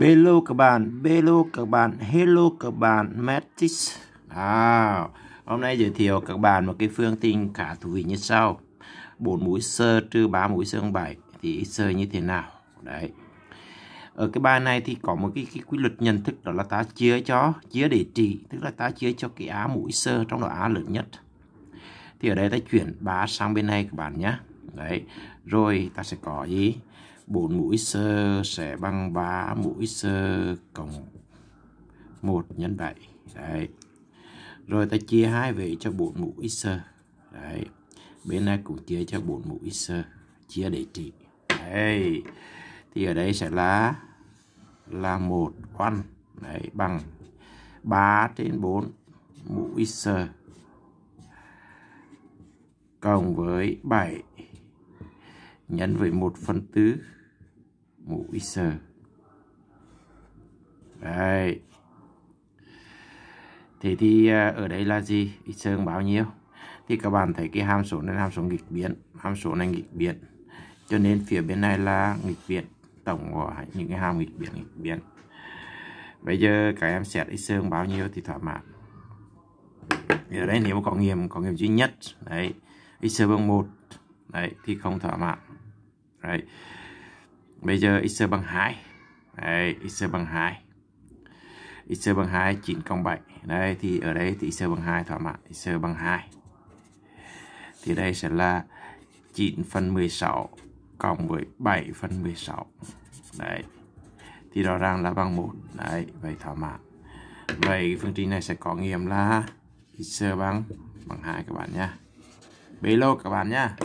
Hello các bạn, hello các bạn, hello các bạn, Matrix. À, hôm nay giới thiệu các bạn một cái phương trình khá thú vị như sau. 4 mũi sơ trừ 3 mũi xương 7 thì sơ như thế nào? Đấy. Ở cái bài này thì có một cái, cái quy luật nhận thức đó là ta chia cho, chia để trị, tức là ta chia cho cái á mũi sơ trong đó á lớn nhất. Thì ở đây ta chuyển 3 sang bên này các bạn nhé. Đấy, rồi ta sẽ có gì? 4 mũi sơ sẽ bằng 3 mũi sơ cộng 1 nhân 7 đấy rồi ta chia hai về cho 4 mũi sơ đấy bên này cũng chia cho 4 mũi sơ chia để trị đấy thì ở đây sẽ là là 1 quan đấy bằng 3 trên 4 mũi sơ cộng với 7 nhân với 1 phần tư mũ Whistler đấy thế thì à, ở đây là gì Whistler bao nhiêu thì các bạn thấy cái hàm số này là hàm số nghịch biến hàm số này nghịch biến cho nên phía bên này là nghịch biến tổng của những cái hàm nghịch biến nghịch biến bây giờ các em xét x xương bao nhiêu thì thỏa mãn ở đây nếu có nghiệm có nghiệm duy nhất đấy x bằng một đấy thì không thỏa mãn đấy bây giờ x bằng 2 đấy x bằng 2 x bằng 2 9 cộng 7 đây thì ở đây thì x bằng 2 thỏa mãn x bằng 2 thì đây sẽ là 9 phần 16 cộng với 7 phần 16 đấy thì rõ ràng là bằng 1 đấy vậy thỏa mãn vậy phương trình này sẽ có nghiệm là x bằng bằng 2 các bạn nha bế lô các bạn nha